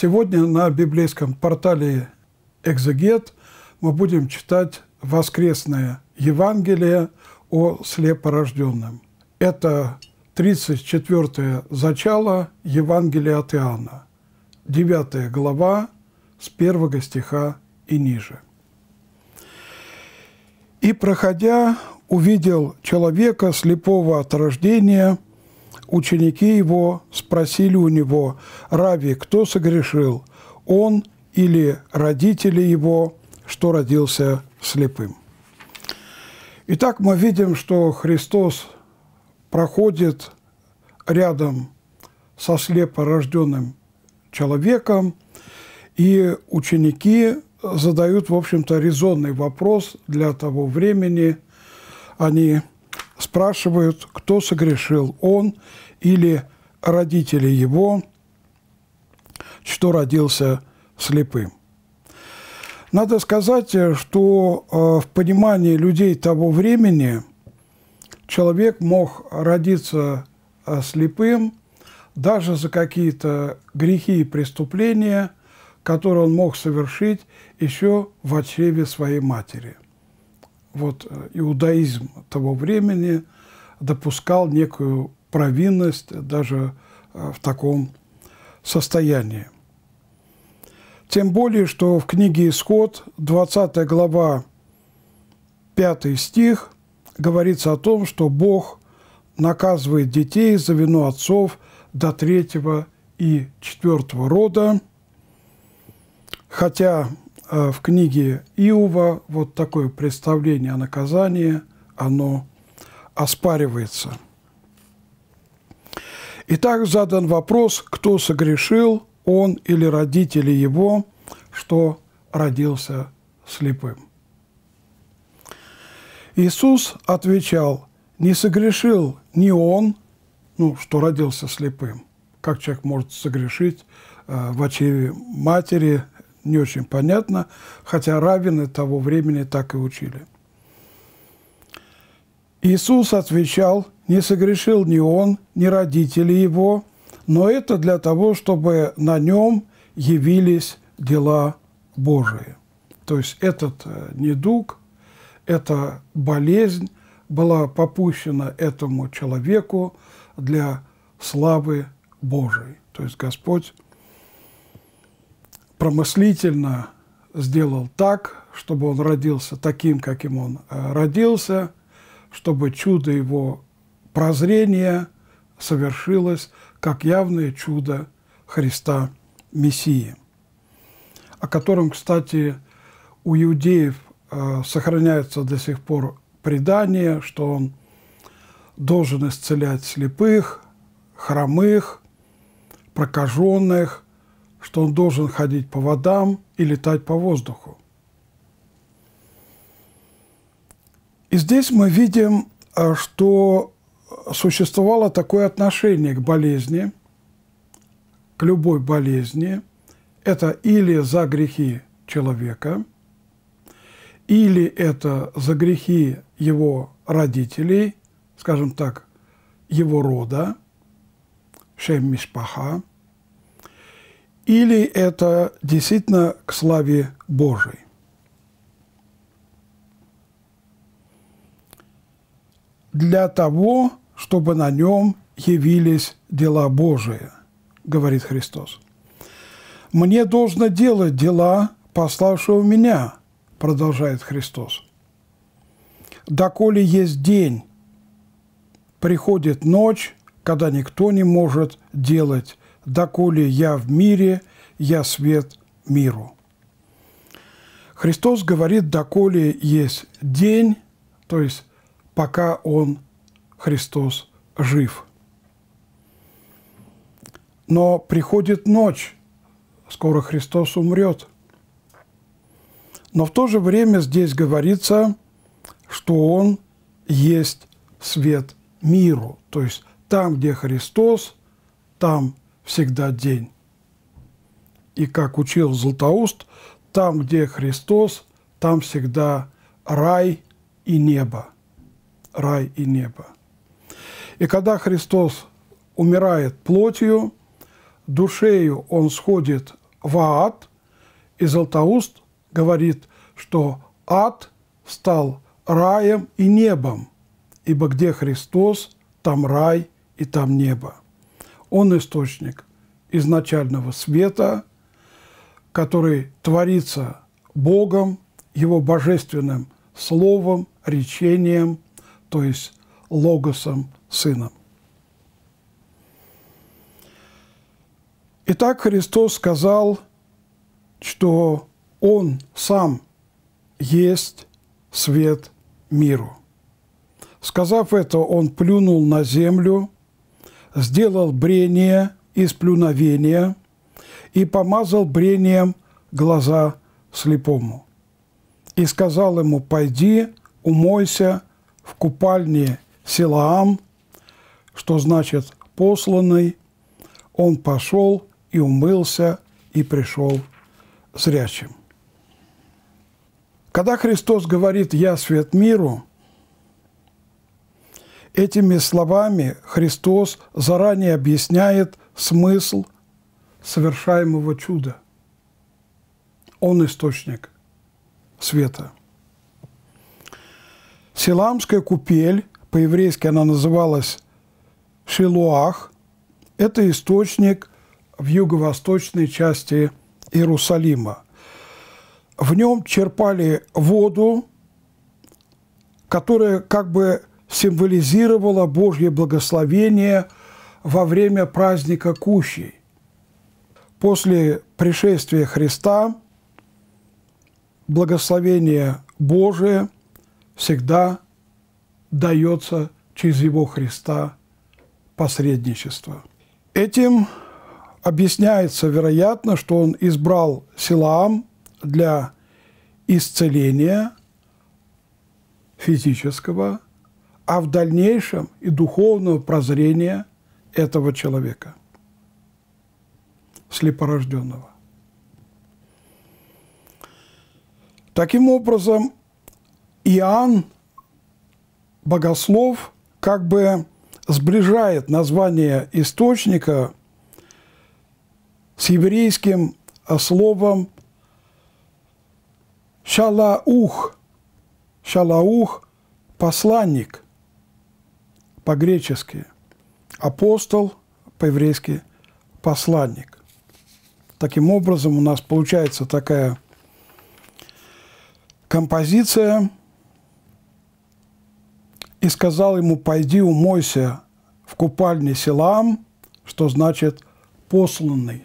Сегодня на библейском портале «Экзегет» мы будем читать воскресное Евангелие о слепорожденном. Это 34 зачало Евангелия от Иоанна, 9 глава с 1 стиха и ниже. «И, проходя, увидел человека, слепого от рождения – ученики его спросили у него, «Рави, кто согрешил, он или родители его, что родился слепым?» Итак, мы видим, что Христос проходит рядом со слепорожденным человеком, и ученики задают, в общем-то, резонный вопрос для того времени. Они спрашивают, кто согрешил, он или родители его, что родился слепым. Надо сказать, что э, в понимании людей того времени человек мог родиться э, слепым даже за какие-то грехи и преступления, которые он мог совершить еще в очреве своей матери – вот, э, иудаизм того времени допускал некую провинность даже э, в таком состоянии. Тем более, что в книге «Исход» 20 глава 5 стих говорится о том, что Бог наказывает детей за вину отцов до третьего и четвертого рода, хотя Э, в книге Иова вот такое представление о наказании, оно оспаривается. Итак, задан вопрос, кто согрешил, он или родители его, что родился слепым. Иисус отвечал, не согрешил ни он, ну, что родился слепым. Как человек может согрешить э, в очеве матери, не очень понятно, хотя раввины того времени так и учили. Иисус отвечал, не согрешил ни он, ни родители его, но это для того, чтобы на нем явились дела Божии. То есть этот э, недуг, эта болезнь была попущена этому человеку для славы Божией. То есть Господь промыслительно сделал так, чтобы он родился таким, каким он э, родился, чтобы чудо его прозрения совершилось как явное чудо Христа Мессии, о котором, кстати, у иудеев э, сохраняется до сих пор предание, что он должен исцелять слепых, хромых, прокаженных – что он должен ходить по водам и летать по воздуху. И здесь мы видим, а, что существовало такое отношение к болезни, к любой болезни. Это или за грехи человека, или это за грехи его родителей, скажем так, его рода, шем мишпаха, или это действительно к славе Божией. Для того, чтобы на нем явились дела Божии, говорит Христос. «Мне должно делать дела, пославшего меня», продолжает Христос. «Доколе есть день, приходит ночь, когда никто не может делать доколе я в мире, я свет миру». Христос говорит, доколе есть день, то есть пока Он, Христос, жив. Но приходит ночь, скоро Христос умрет. Но в то же время здесь говорится, что Он есть свет миру. То есть там, где Христос, там всегда день. И как учил Златоуст, там, где Христос, там всегда рай и небо. Рай и небо. И когда Христос умирает плотью, душею он сходит в ад, и Златоуст говорит, что ад стал раем и небом, ибо где Христос, там рай и там небо. Он источник изначального света, который творится Богом, Его божественным словом, речением, то есть логосом, сыном. Итак, Христос сказал, что Он сам есть свет миру. Сказав это, Он плюнул на землю – сделал брение из плюновения и помазал брением глаза слепому. И сказал ему, пойди, умойся в купальне Силаам, что значит посланный, он пошел и умылся и пришел зрячим. Когда Христос говорит «Я свет миру», Этими словами Христос заранее объясняет смысл совершаемого чуда. Он источник света. Силамская купель, по-еврейски она называлась Шилуах, это источник в юго-восточной части Иерусалима. В нем черпали воду, которая как бы символизировала Божье благословение во время праздника Кущей. После пришествия Христа благословение Божие всегда дается через Его Христа посредничество. Этим объясняется, вероятно, что он избрал Силаам для исцеления физического, а в дальнейшем и духовного прозрения этого человека, слепорожденного. Таким образом, Иоанн Богослов как бы сближает название источника с еврейским э, словом «шалаух», «шалаух» – «посланник», по-гречески апостол, по-еврейски посланник. Таким образом у нас получается такая композиция. «И сказал ему, пойди умойся в купальне Силам», что значит «посланный».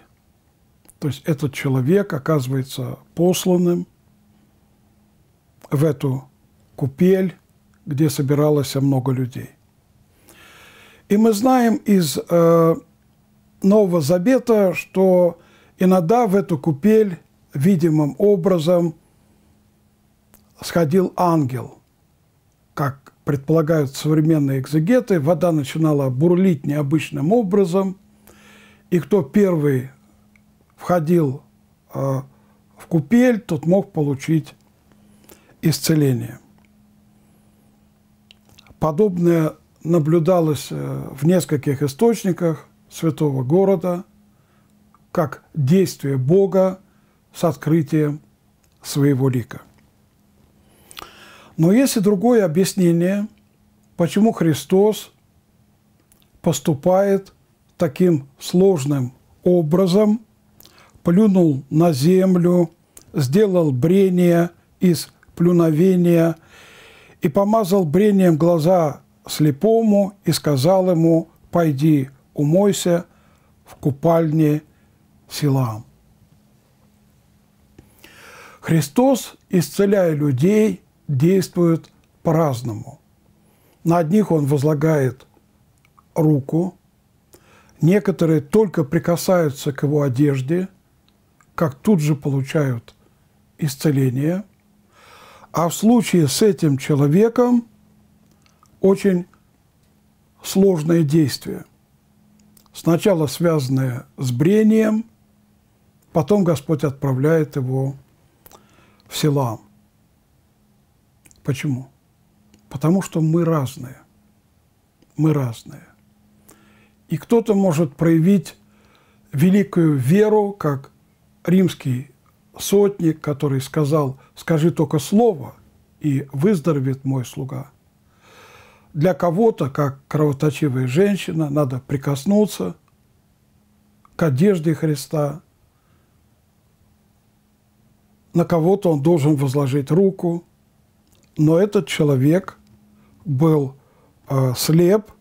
То есть этот человек оказывается посланным в эту купель, где собиралось много людей. И мы знаем из э, Нового Завета, что иногда в эту купель видимым образом сходил ангел. Как предполагают современные экзегеты, вода начинала бурлить необычным образом, и кто первый входил э, в купель, тот мог получить исцеление. Подобное наблюдалось э, в нескольких источниках святого города как действие Бога с открытием своего лика. Но есть и другое объяснение, почему Христос поступает таким сложным образом, плюнул на землю, сделал брение из плюновения и помазал брением глаза слепому и сказал ему, «Пойди, умойся в купальне села. Христос, исцеляя людей, действует по-разному. На одних он возлагает руку, некоторые только прикасаются к его одежде, как тут же получают исцеление, а в случае с этим человеком – очень сложное действие. Сначала связанное с брением, потом Господь отправляет его в села. Почему? Потому что мы разные. Мы разные. И кто-то может проявить великую веру, как римский сотник, который сказал, скажи только слово, и выздоровеет мой слуга – для кого-то, как кровоточивая женщина, надо прикоснуться к одежде Христа. На кого-то он должен возложить руку. Но этот человек был э, слеп,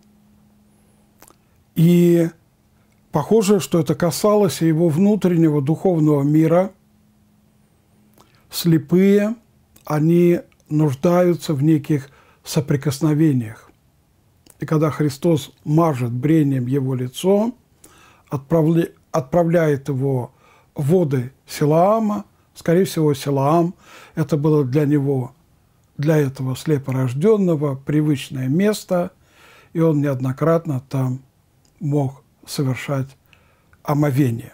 и похоже, что это касалось его внутреннего духовного мира. Слепые, они нуждаются в неких соприкосновениях. И когда Христос мажет брением его лицо, отправля... отправляет его в воды Силаама, скорее всего, Силаам, это было для него, для этого слепорожденного, привычное место, и он неоднократно там мог совершать омовение.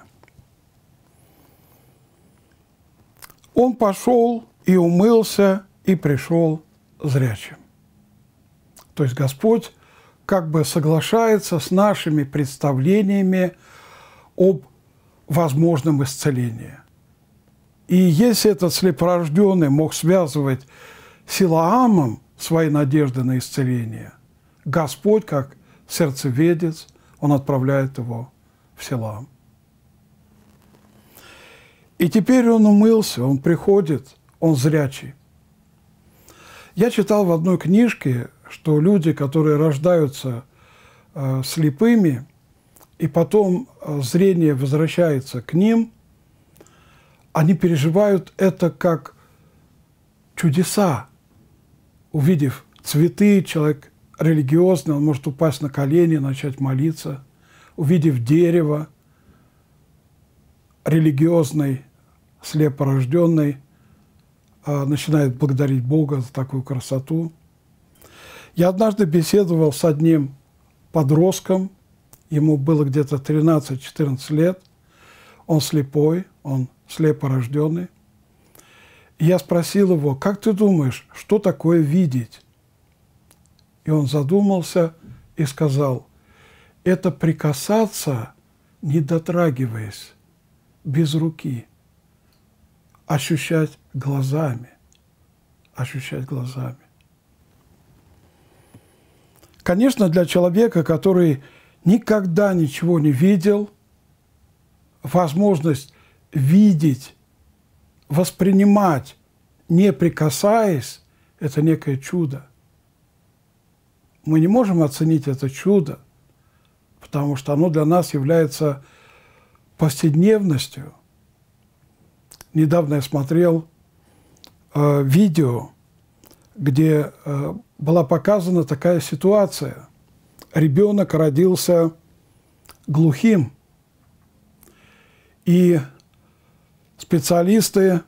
Он пошел и умылся, и пришел зрячим. То есть Господь как бы соглашается с нашими представлениями об возможном исцелении. И если этот слепорожденный мог связывать Силаамом свои надежды на исцеление, Господь, как сердцеведец, Он отправляет его в Силаам. И теперь он умылся, он приходит, он зрячий. Я читал в одной книжке что люди, которые рождаются э, слепыми, и потом э, зрение возвращается к ним, они переживают это как чудеса. Увидев цветы, человек религиозный, он может упасть на колени, начать молиться. Увидев дерево, религиозный, слепорожденный э, начинает благодарить Бога за такую красоту – я однажды беседовал с одним подростком, ему было где-то 13-14 лет, он слепой, он слепорожденный. И я спросил его, как ты думаешь, что такое видеть? И он задумался и сказал, это прикасаться, не дотрагиваясь, без руки, ощущать глазами, ощущать глазами. Конечно, для человека, который никогда ничего не видел, возможность видеть, воспринимать, не прикасаясь, это некое чудо. Мы не можем оценить это чудо, потому что оно для нас является повседневностью. Недавно я смотрел э, видео, где э, была показана такая ситуация. Ребенок родился глухим, и специалисты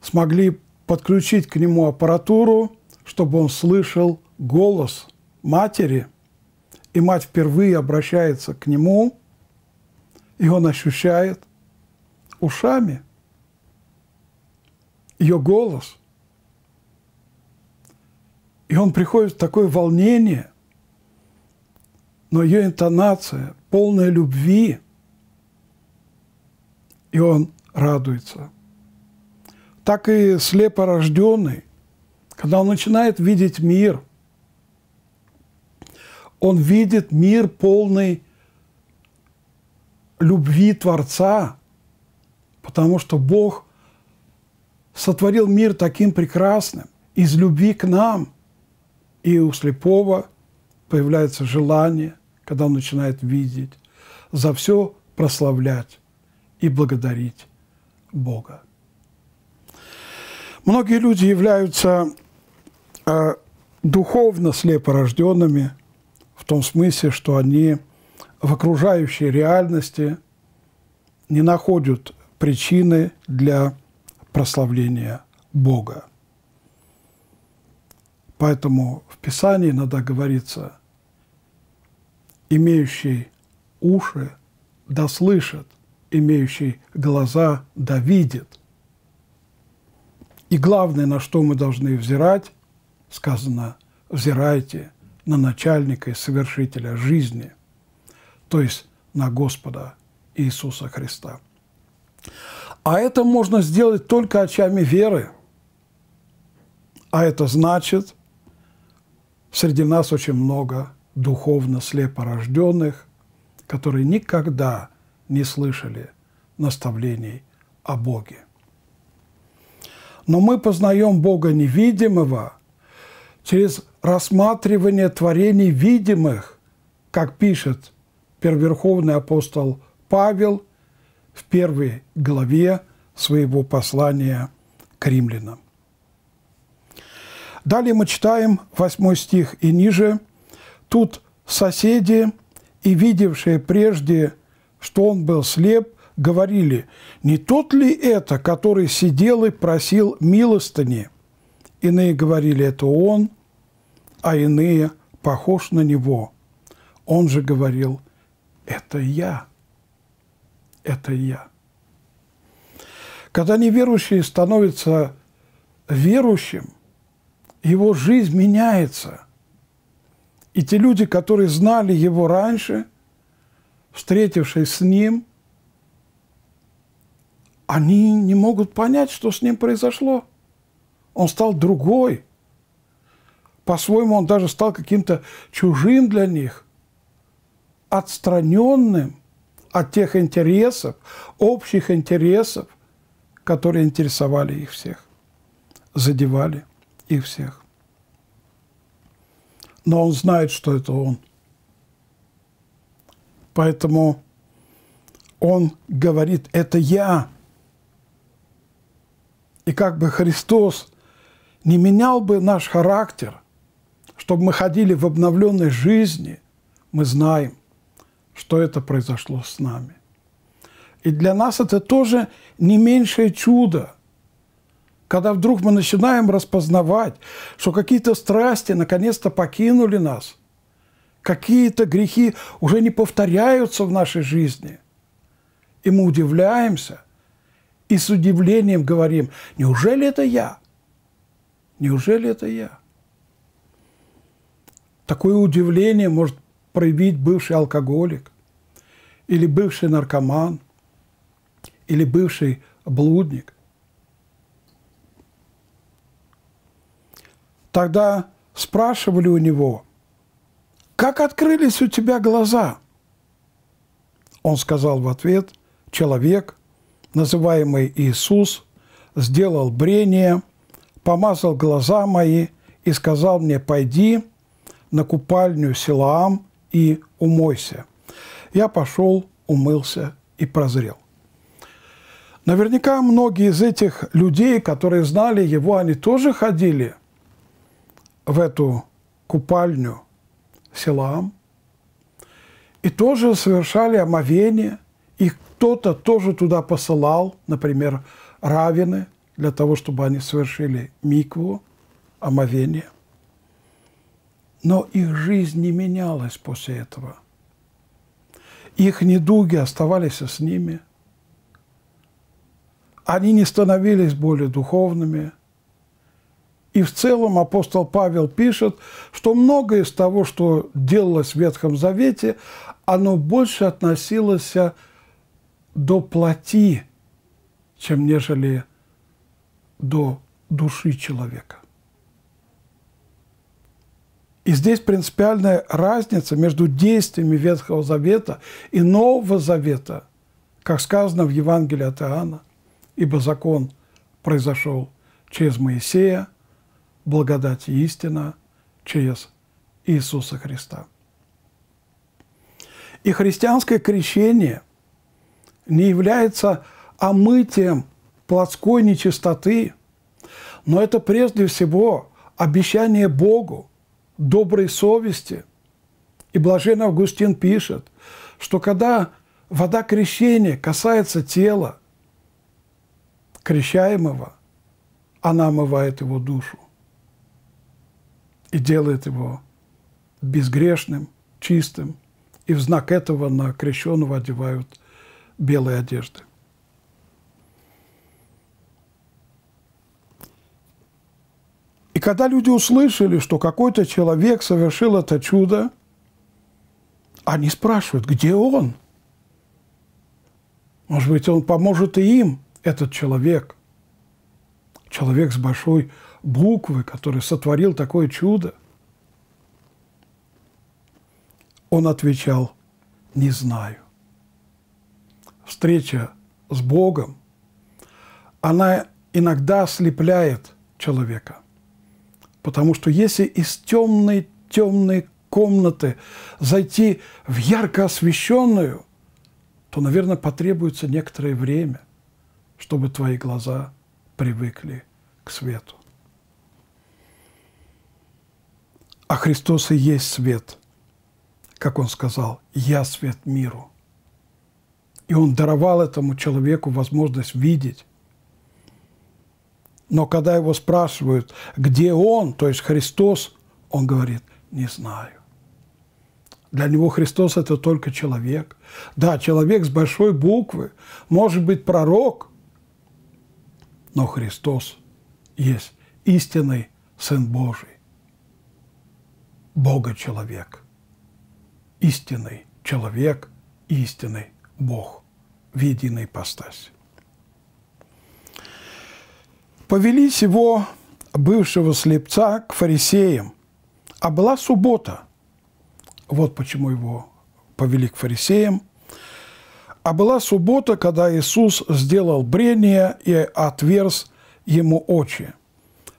смогли подключить к нему аппаратуру, чтобы он слышал голос матери, и мать впервые обращается к нему, и он ощущает ушами ее голос – и он приходит в такое волнение, но ее интонация полная любви, и он радуется. Так и слепорожденный, когда он начинает видеть мир, он видит мир полный любви Творца, потому что Бог сотворил мир таким прекрасным из любви к нам – и у слепого появляется желание, когда он начинает видеть, за все прославлять и благодарить Бога. Многие люди являются э, духовно слепорожденными в том смысле, что они в окружающей реальности не находят причины для прославления Бога. Поэтому в Писании иногда говорится, имеющий уши да слышит, имеющий глаза да видит. И главное, на что мы должны взирать, сказано, взирайте на начальника и совершителя жизни, то есть на Господа Иисуса Христа. А это можно сделать только очами веры. А это значит – Среди нас очень много духовно слепорожденных, которые никогда не слышали наставлений о Боге. Но мы познаем Бога невидимого через рассматривание творений видимых, как пишет первоверховный апостол Павел в первой главе своего послания к римлянам. Далее мы читаем 8 стих и ниже. «Тут соседи и видевшие прежде, что он был слеп, говорили, не тот ли это, который сидел и просил милостыни? Иные говорили, это он, а иные похож на него. Он же говорил, это я, это я. Когда неверующий становится верующим – его жизнь меняется. И те люди, которые знали его раньше, встретившись с ним, они не могут понять, что с ним произошло. Он стал другой. По-своему, он даже стал каким-то чужим для них, отстраненным от тех интересов, общих интересов, которые интересовали их всех, задевали их всех. Но он знает, что это он. Поэтому он говорит, это я. И как бы Христос не менял бы наш характер, чтобы мы ходили в обновленной жизни, мы знаем, что это произошло с нами. И для нас это тоже не меньшее чудо – когда вдруг мы начинаем распознавать, что какие-то страсти наконец-то покинули нас, какие-то грехи уже не повторяются в нашей жизни, и мы удивляемся, и с удивлением говорим, неужели это я? Неужели это я? Такое удивление может проявить бывший алкоголик, или бывший наркоман, или бывший блудник, Тогда спрашивали у него, «Как открылись у тебя глаза?» Он сказал в ответ, «Человек, называемый Иисус, сделал брение, помазал глаза мои и сказал мне, пойди на купальню Силаам и умойся». Я пошел, умылся и прозрел. Наверняка многие из этих людей, которые знали его, они тоже ходили – в эту купальню селам и тоже совершали омовение. и кто-то тоже туда посылал, например, равины, для того, чтобы они совершили микву, омовение. Но их жизнь не менялась после этого. Их недуги оставались с ними. Они не становились более духовными – и в целом апостол Павел пишет, что многое из того, что делалось в Ветхом Завете, оно больше относилось до плоти, чем нежели до души человека. И здесь принципиальная разница между действиями Ветхого Завета и Нового Завета, как сказано в Евангелии от Иоанна, ибо закон произошел через Моисея – благодать и истина через Иисуса Христа. И христианское крещение не является омытием плотской нечистоты, но это прежде всего обещание Богу, доброй совести. И блаженный Августин пишет, что когда вода крещения касается тела крещаемого, она омывает его душу и делает его безгрешным, чистым, и в знак этого на крещенного одевают белые одежды. И когда люди услышали, что какой-то человек совершил это чудо, они спрашивают, где он? Может быть, он поможет и им, этот человек. Человек с большой буквы, который сотворил такое чудо? Он отвечал, не знаю. Встреча с Богом, она иногда ослепляет человека. Потому что если из темной, темной комнаты зайти в ярко освещенную, то, наверное, потребуется некоторое время, чтобы твои глаза привыкли к свету. А Христос и есть свет, как он сказал, «Я свет миру». И он даровал этому человеку возможность видеть. Но когда его спрашивают, где он, то есть Христос, он говорит, не знаю. Для него Христос – это только человек. Да, человек с большой буквы, может быть, пророк, но Христос есть истинный Сын Божий. Бога человек, истинный человек, истинный Бог в единой постась. Повели сего бывшего слепца к фарисеям, а была суббота. Вот почему его повели к фарисеям. А была суббота, когда Иисус сделал брение и отверз ему очи.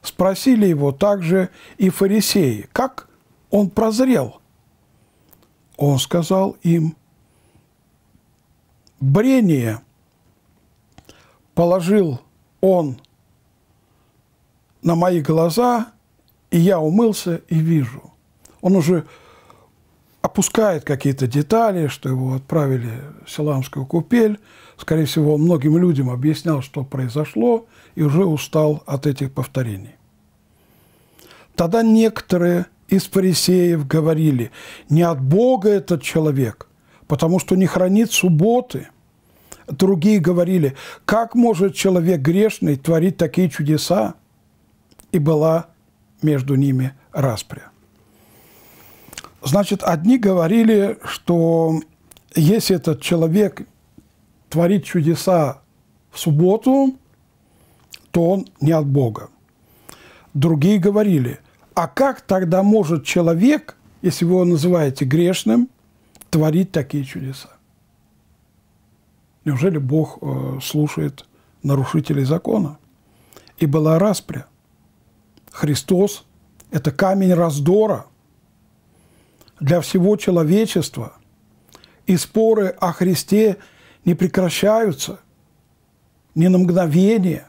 Спросили его также и фарисеи, как – он прозрел. Он сказал им, брение положил он на мои глаза, и я умылся и вижу. Он уже опускает какие-то детали, что его отправили в Селамскую купель. Скорее всего, он многим людям объяснял, что произошло, и уже устал от этих повторений. Тогда некоторые из фарисеев говорили, не от Бога этот человек, потому что не хранит субботы. Другие говорили, как может человек грешный творить такие чудеса? И была между ними распря. Значит, одни говорили, что если этот человек творит чудеса в субботу, то он не от Бога. Другие говорили – а как тогда может человек, если вы его называете грешным, творить такие чудеса? Неужели Бог э, слушает нарушителей закона? И была распря. Христос – это камень раздора для всего человечества. И споры о Христе не прекращаются ни на мгновение.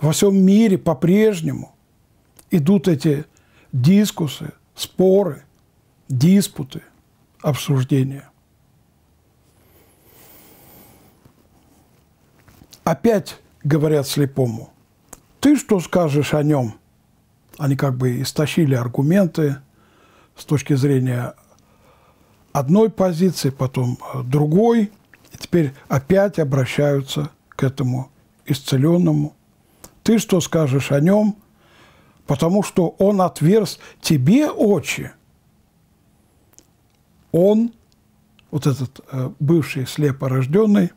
Во всем мире по-прежнему идут эти дискусы, споры, диспуты, обсуждения. Опять говорят слепому, ты что скажешь о нем? Они как бы истощили аргументы с точки зрения одной позиции, потом э, другой, и теперь опять обращаются к этому исцеленному. Ты что скажешь о нем? потому что Он отверз тебе очи. Он, вот этот э, бывший слепорожденный,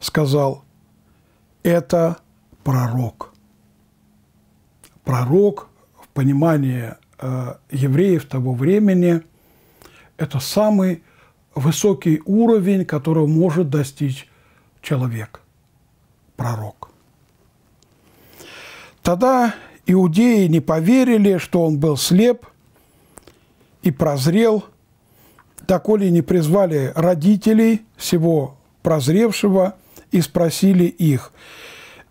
сказал, это пророк. Пророк в понимании э, евреев того времени – это самый высокий уровень, которого может достичь человек, пророк. Тогда Иудеи не поверили, что он был слеп и прозрел, доколе не призвали родителей всего прозревшего и спросили их,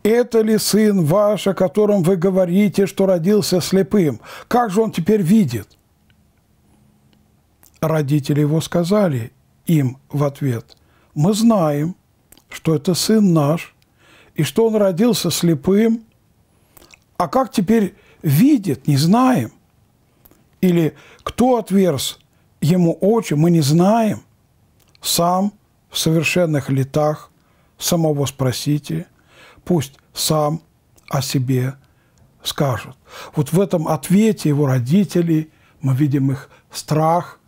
«Это ли сын ваш, о котором вы говорите, что родился слепым? Как же он теперь видит?» Родители его сказали им в ответ, «Мы знаем, что это сын наш, и что он родился слепым, а как теперь видит, не знаем. Или кто отверз ему очи, мы не знаем. Сам в совершенных летах самого спросите, пусть сам о себе скажет. Вот в этом ответе его родителей мы видим их страх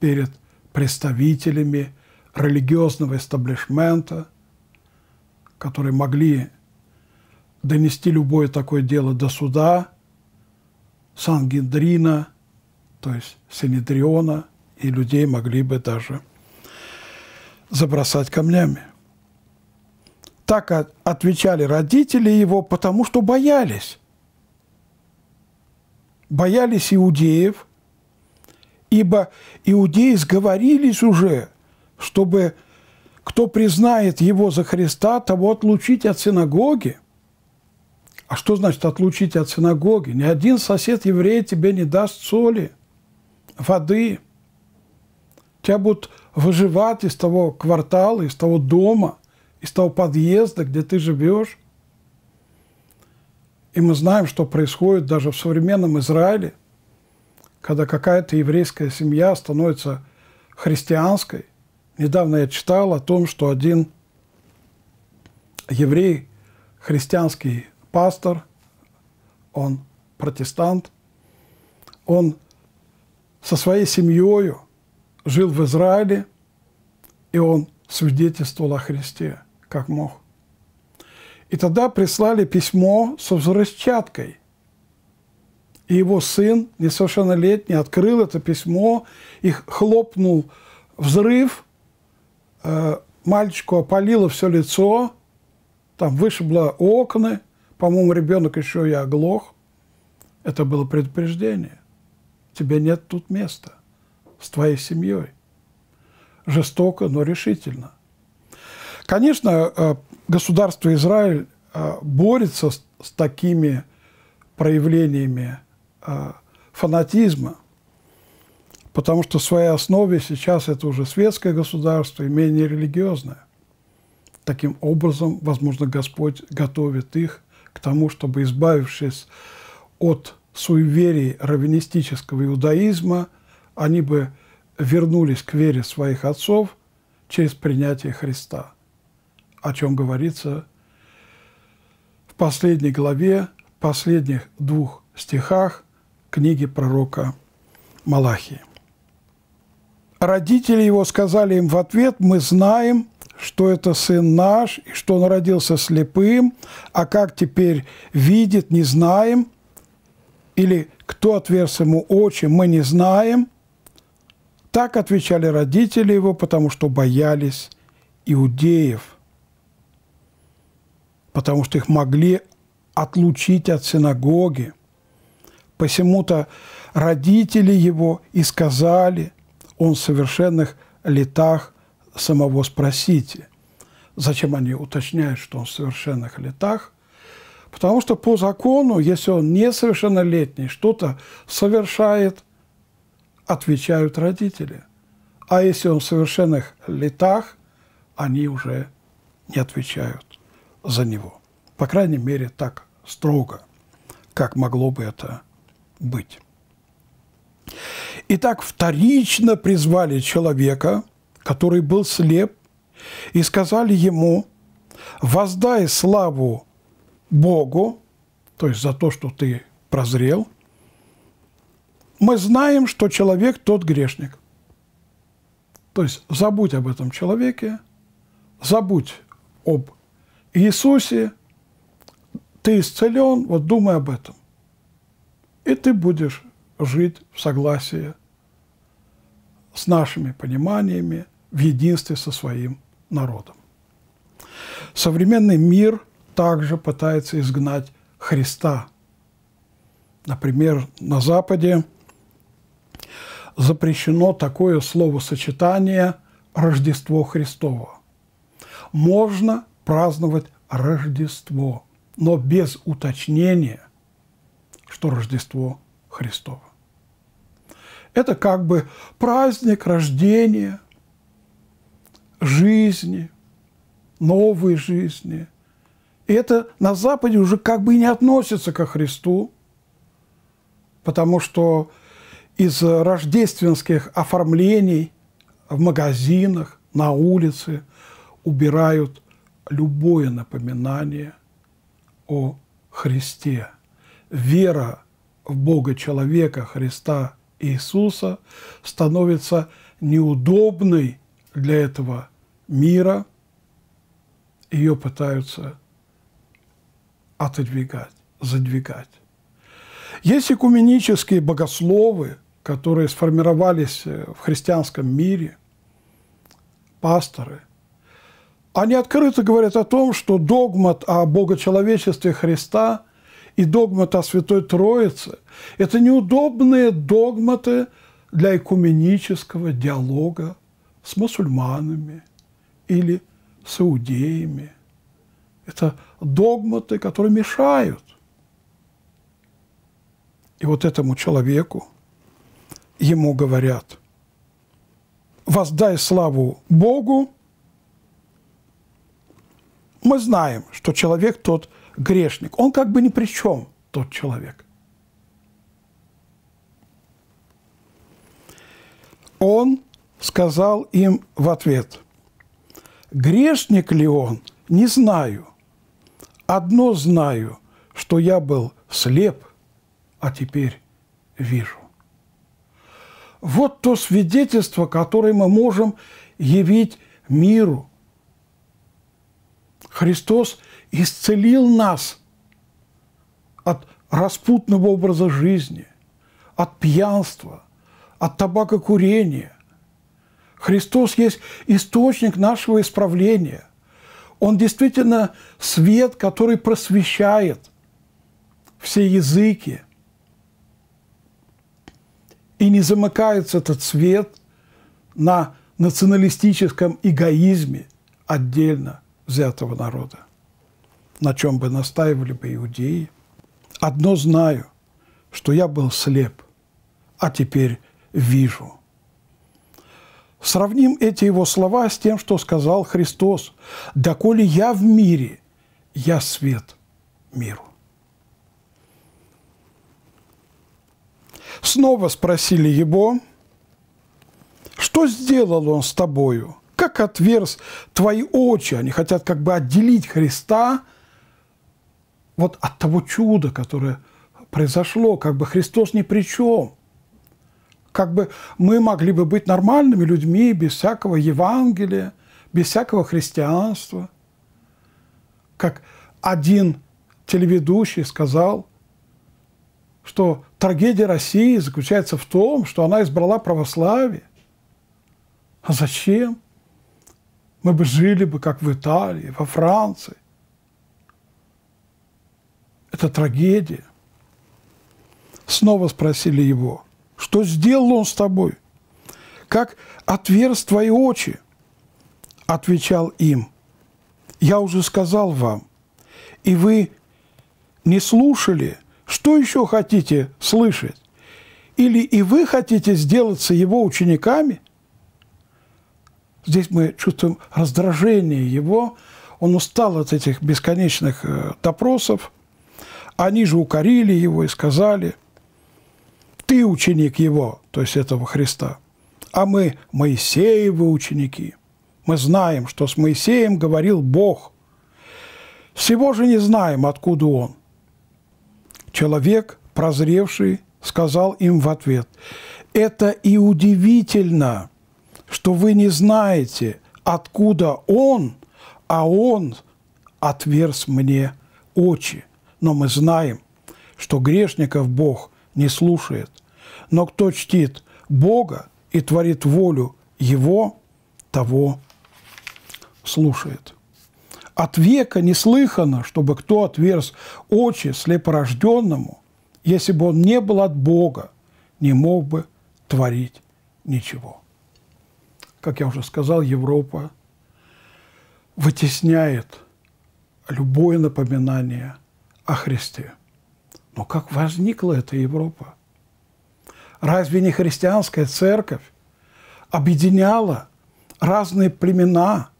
перед представителями религиозного эстаблишмента, которые могли донести любое такое дело до суда, Сангендрина, то есть Синедриона, и людей могли бы даже забросать камнями. Так отвечали родители его, потому что боялись. Боялись иудеев, ибо иудеи сговорились уже, чтобы кто признает его за Христа, того отлучить от синагоги – а что значит отлучить от синагоги? Ни один сосед еврея тебе не даст соли, воды. Тебя будут выживать из того квартала, из того дома, из того подъезда, где ты живешь. И мы знаем, что происходит даже в современном Израиле, когда какая-то еврейская семья становится христианской. Недавно я читал о том, что один еврей, христианский пастор, он протестант, он со своей семьей жил в Израиле, и он свидетельствовал о Христе, как мог. И тогда прислали письмо со взрывчаткой. И его сын, несовершеннолетний, открыл это письмо, их хлопнул взрыв, э, мальчику опалило все лицо, там вышибло окна, по-моему, ребенок еще и оглох. Это было предупреждение. Тебе нет тут места с твоей семьей. Жестоко, но решительно. Конечно, э, государство Израиль э, борется с, такими проявлениями э, фанатизма, потому что в своей основе сейчас это уже светское государство и менее религиозное. Таким образом, возможно, Господь готовит их к тому, чтобы, избавившись от суеверий раввинистического иудаизма, они бы вернулись к вере своих отцов через принятие Христа, о чем говорится в последней главе, в последних двух стихах книги пророка Малахии. Родители его сказали им в ответ, мы знаем, что это сын наш, и что он родился слепым, а как теперь видит, не знаем, или кто отверз ему очи, мы не знаем. Так отвечали родители его, потому что боялись иудеев, потому что их могли отлучить от синагоги. Посему-то родители его и сказали, он в совершенных летах самого спросите, зачем они уточняют, что он в совершенных летах, потому что по закону, если он несовершеннолетний, что-то совершает, отвечают родители. А если он в совершенных летах, они уже не отвечают за него. По крайней мере, так строго, как могло бы это быть. Итак, вторично призвали человека – который был слеп, и сказали ему, воздай славу Богу, то есть за то, что ты прозрел, мы знаем, что человек тот грешник. То есть забудь об этом человеке, забудь об Иисусе, ты исцелен, вот думай об этом. И ты будешь жить в согласии с нашими пониманиями – в единстве со своим народом. Современный мир также пытается изгнать Христа. Например, на Западе запрещено такое словосочетание «Рождество Христово». Можно праздновать Рождество, но без уточнения, что Рождество Христово. Это как бы праздник рождения – жизни, новой жизни. И это на Западе уже как бы не относится ко Христу, потому что из рождественских оформлений в магазинах, на улице убирают любое напоминание о Христе. Вера в Бога человека Христа Иисуса становится неудобной для этого мира, ее пытаются отодвигать, задвигать. Есть экуменические богословы, которые сформировались э, в христианском мире, пасторы. Они открыто говорят о том, что догмат о богочеловечестве Христа и догмат о Святой Троице – это неудобные догматы для экуменического диалога с мусульманами или с иудеями. Это догматы, которые мешают. И вот этому человеку ему говорят, воздай славу Богу, мы знаем, что человек тот грешник. Он как бы ни при чем, тот человек. Он сказал им в ответ, «Грешник ли он? Не знаю. Одно знаю, что я был слеп, а теперь вижу». Вот то свидетельство, которое мы можем явить миру. Христос исцелил нас от распутного образа жизни, от пьянства, от табакокурения, Христос есть источник нашего исправления. Он действительно свет, который просвещает все языки. И не замыкается этот свет на националистическом эгоизме отдельно взятого народа, на чем бы настаивали бы иудеи. Одно знаю, что я был слеп, а теперь вижу – Сравним эти его слова с тем, что сказал Христос. «Доколе я в мире, я свет миру». Снова спросили его, «Что сделал он с тобою? Как отверз твои очи?» Они хотят как бы отделить Христа вот от того чуда, которое произошло, как бы Христос ни при чем – как бы мы могли бы быть нормальными людьми без всякого Евангелия, без всякого христианства. Как один телеведущий сказал, что трагедия России заключается в том, что она избрала православие. А зачем? Мы бы жили бы, как в Италии, во Франции. Это трагедия. Снова спросили его – что сделал он с тобой? Как отверз твои очи? Отвечал им, я уже сказал вам, и вы не слушали, что еще хотите слышать? Или и вы хотите сделаться его учениками? Здесь мы чувствуем раздражение его, он устал от этих бесконечных э, допросов. Они же укорили его и сказали – ты ученик его, то есть этого Христа, а мы Моисеевы ученики. Мы знаем, что с Моисеем говорил Бог. Всего же не знаем, откуда он. Человек, прозревший, сказал им в ответ, «Это и удивительно, что вы не знаете, откуда он, а он отверз мне очи. Но мы знаем, что грешников Бог – не слушает. Но кто чтит Бога и творит волю Его, того слушает. От века не слыхано, чтобы кто отверз очи слепорожденному, если бы он не был от Бога, не мог бы творить ничего. Как я уже сказал, Европа вытесняет любое напоминание о Христе. Но как возникла эта Европа? Разве не христианская церковь объединяла разные племена,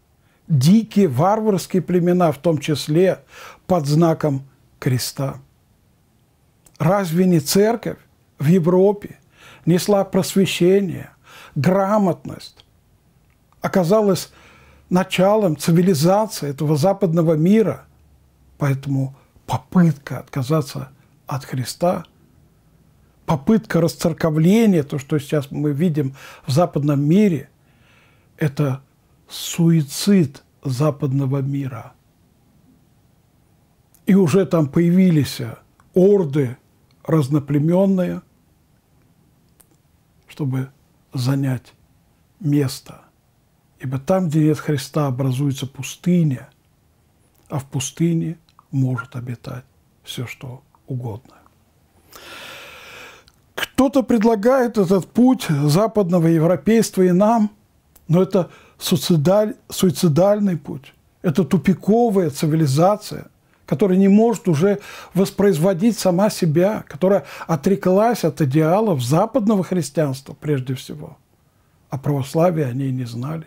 дикие варварские племена, в том числе под знаком креста? Разве не церковь в Европе несла просвещение, грамотность, оказалась началом цивилизации этого западного мира? Поэтому попытка отказаться от Христа. Попытка расцерковления, то, что сейчас мы видим в западном мире, это суицид западного мира. И уже там появились орды разноплеменные, чтобы занять место. Ибо там, где нет Христа, образуется пустыня, а в пустыне может обитать все, что угодно. Кто-то предлагает этот путь западного европейства и нам, но это суицидаль, суицидальный путь. Это тупиковая цивилизация, которая не может уже воспроизводить сама себя, которая отреклась от идеалов западного христианства прежде всего. А православие они и не знали.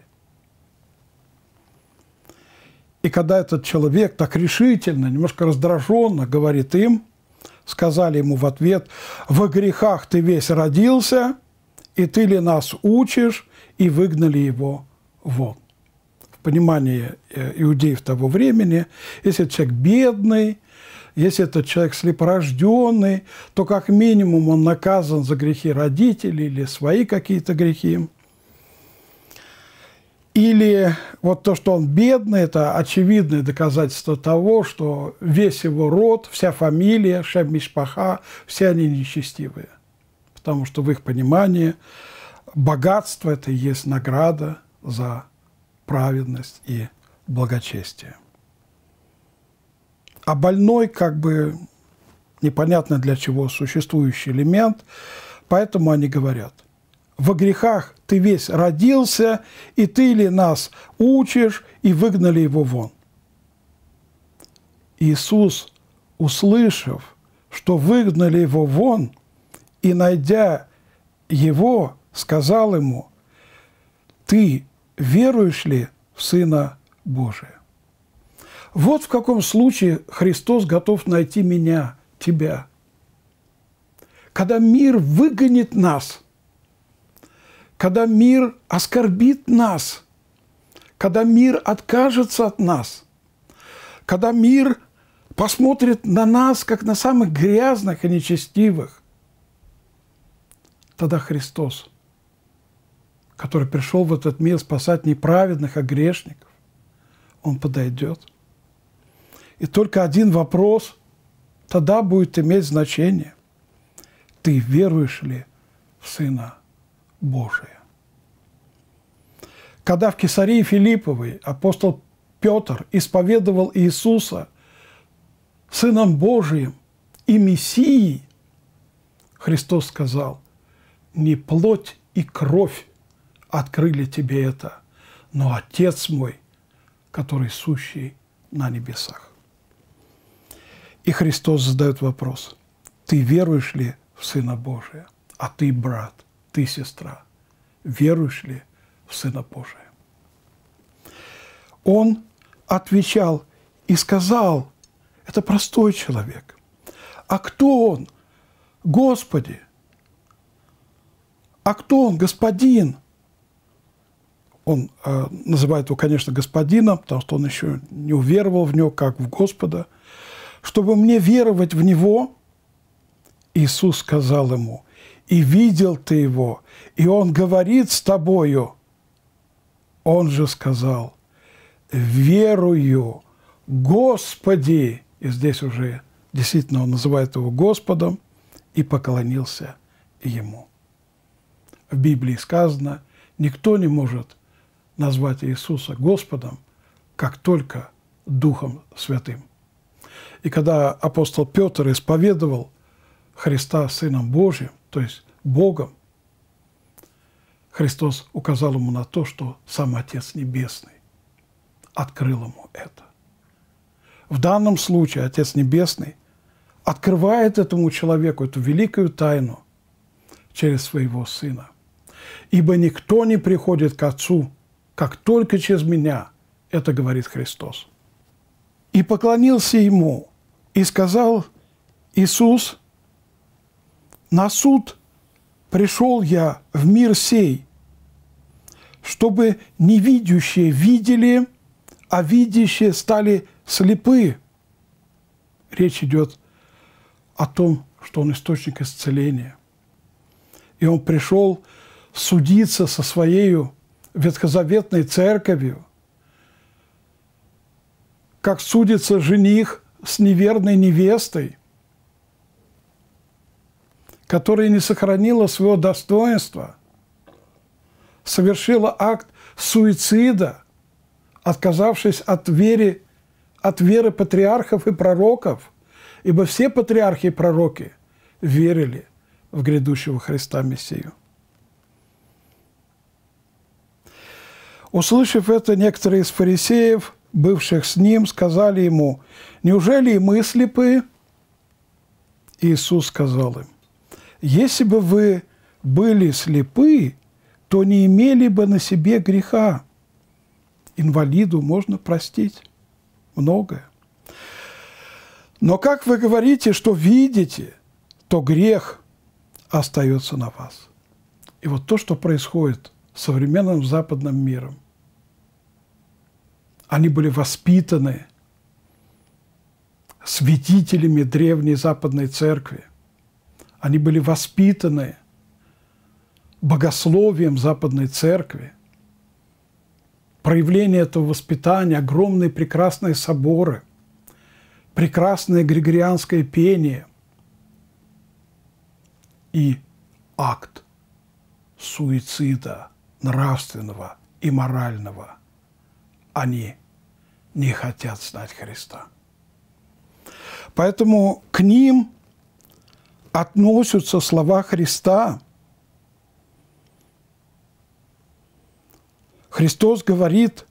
И когда этот человек так решительно, немножко раздраженно говорит им – сказали ему в ответ, «Во грехах ты весь родился, и ты ли нас учишь?» И выгнали его вон. В понимании э, иудеев того времени, если человек бедный, если этот человек слепорожденный, то как минимум он наказан за грехи родителей или свои какие-то грехи. Или вот то, что он бедный, это очевидное доказательство того, что весь его род, вся фамилия, шабмишпаха, все они нечестивые. Потому что в их понимании богатство – это и есть награда за праведность и благочестие. А больной как бы непонятно для чего существующий элемент, поэтому они говорят – во грехах ты весь родился, и ты ли нас учишь, и выгнали его вон. Иисус, услышав, что выгнали его вон, и, найдя его, сказал ему, «Ты веруешь ли в Сына Божия?» Вот в каком случае Христос готов найти меня, тебя. Когда мир выгонит нас – когда мир оскорбит нас, когда мир откажется от нас, когда мир посмотрит на нас, как на самых грязных и нечестивых, тогда Христос, который пришел в этот мир спасать неправедных, а грешников, Он подойдет. И только один вопрос тогда будет иметь значение. Ты веруешь ли в Сына Божие. Когда в Кесарии Филипповой апостол Петр исповедовал Иисуса Сыном Божиим и Мессией, Христос сказал, «Не плоть и кровь открыли тебе это, но Отец мой, который сущий на небесах». И Христос задает вопрос, «Ты веруешь ли в Сына Божия? А ты, брат, – ты, сестра, веруешь ли в Сына Божия? Он отвечал и сказал, это простой человек. А кто он? Господи! А кто он? Господин! Он э, называет его, конечно, господином, потому что он еще не уверовал в него, как в Господа. Чтобы мне веровать в него, Иисус сказал ему, и видел ты его, и он говорит с тобою. Он же сказал, верую, Господи, и здесь уже действительно он называет его Господом, и поклонился ему. В Библии сказано, никто не может назвать Иисуса Господом, как только Духом Святым. И когда апостол Петр исповедовал Христа Сыном Божьим, то есть Богом, Христос указал ему на то, что сам Отец Небесный открыл ему это. В данном случае Отец Небесный открывает этому человеку эту великую тайну через своего Сына. «Ибо никто не приходит к Отцу, как только через Меня», – это говорит Христос. «И поклонился Ему, и сказал Иисус – на суд пришел я в мир сей, чтобы невидящие видели, а видящие стали слепы. Речь идет о том, что он источник исцеления. И он пришел судиться со своей ветхозаветной церковью, как судится жених с неверной невестой, которая не сохранила своего достоинства, совершила акт суицида, отказавшись от веры, от веры патриархов и пророков, ибо все патриархи и пророки верили в грядущего Христа Мессию. Услышав это, некоторые из фарисеев, бывших с ним, сказали ему, «Неужели и мы слепы?» Иисус сказал им, если бы вы были слепы, то не имели бы на себе греха. Инвалиду можно простить многое. Но как вы говорите, что видите, то грех остается на вас. И вот то, что происходит с современным западным миром, они были воспитаны святителями древней западной церкви, они были воспитаны богословием Западной Церкви. Проявление этого воспитания – огромные прекрасные соборы, прекрасное григорианское пение и акт суицида нравственного и морального. Они не хотят знать Христа. Поэтому к ним – относятся слова Христа. Христос говорит,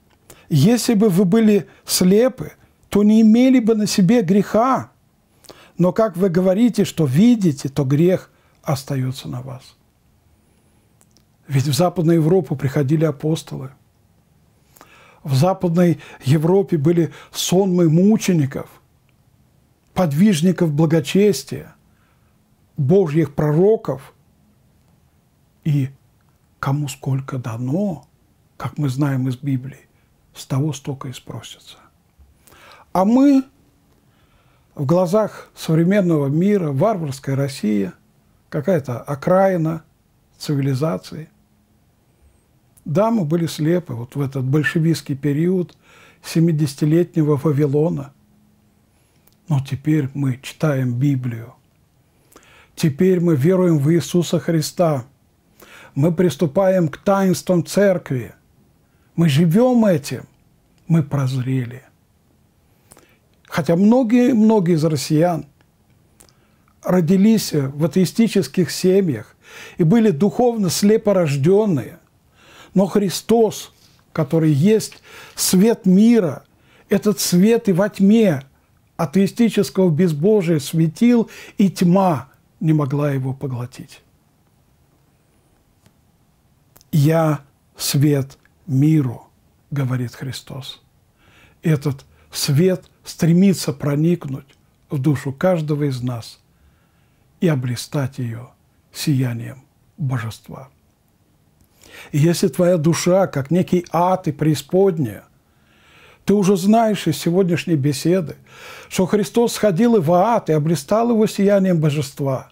если бы вы были слепы, то не имели бы на себе греха. Но как вы говорите, что видите, то грех остается на вас. Ведь в Западную Европу приходили апостолы. В Западной Европе были сонмы мучеников, подвижников благочестия – Божьих пророков и кому сколько дано, как мы знаем из Библии, с того столько и спросится. А мы в глазах современного мира, варварская Россия, какая-то окраина цивилизации. Да, мы были слепы вот в этот большевистский период 70-летнего Вавилона, но теперь мы читаем Библию, Теперь мы веруем в Иисуса Христа. Мы приступаем к таинствам Церкви. Мы живем этим. Мы прозрели. Хотя многие-многие из россиян родились в атеистических семьях и были духовно слепорожденные. Но Христос, который есть свет мира, этот свет и во тьме атеистического безбожия светил и тьма – не могла его поглотить. «Я свет миру», — говорит Христос. Этот свет стремится проникнуть в душу каждого из нас и облистать ее сиянием божества. И если твоя душа, как некий ад и преисподняя, ты уже знаешь из сегодняшней беседы, что Христос сходил и в ад и облистал его сиянием божества.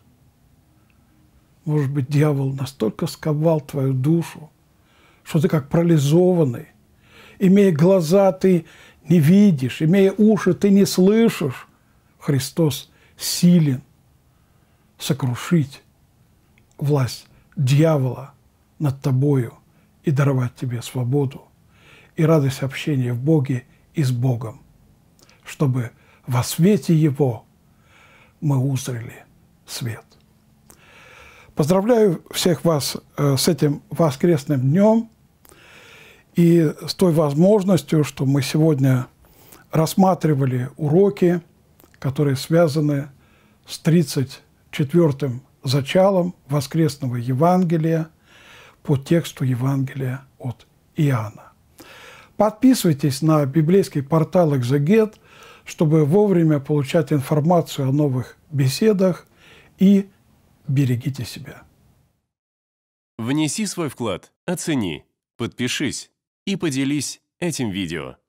Может быть, дьявол настолько сковал твою душу, что ты как парализованный. Имея глаза, ты не видишь, имея уши, ты не слышишь. Христос силен сокрушить власть дьявола над тобою и даровать тебе свободу и радость общения в Боге и с Богом, чтобы во свете Его мы узрели свет. Поздравляю всех вас э, с этим воскресным днем и с той возможностью, что мы сегодня рассматривали уроки, которые связаны с 34-м зачалом воскресного Евангелия по тексту Евангелия от Иоанна. Подписывайтесь на библейский портал «Экзегет», чтобы вовремя получать информацию о новых беседах и берегите себя. Внеси свой вклад, оцени, подпишись и поделись этим видео.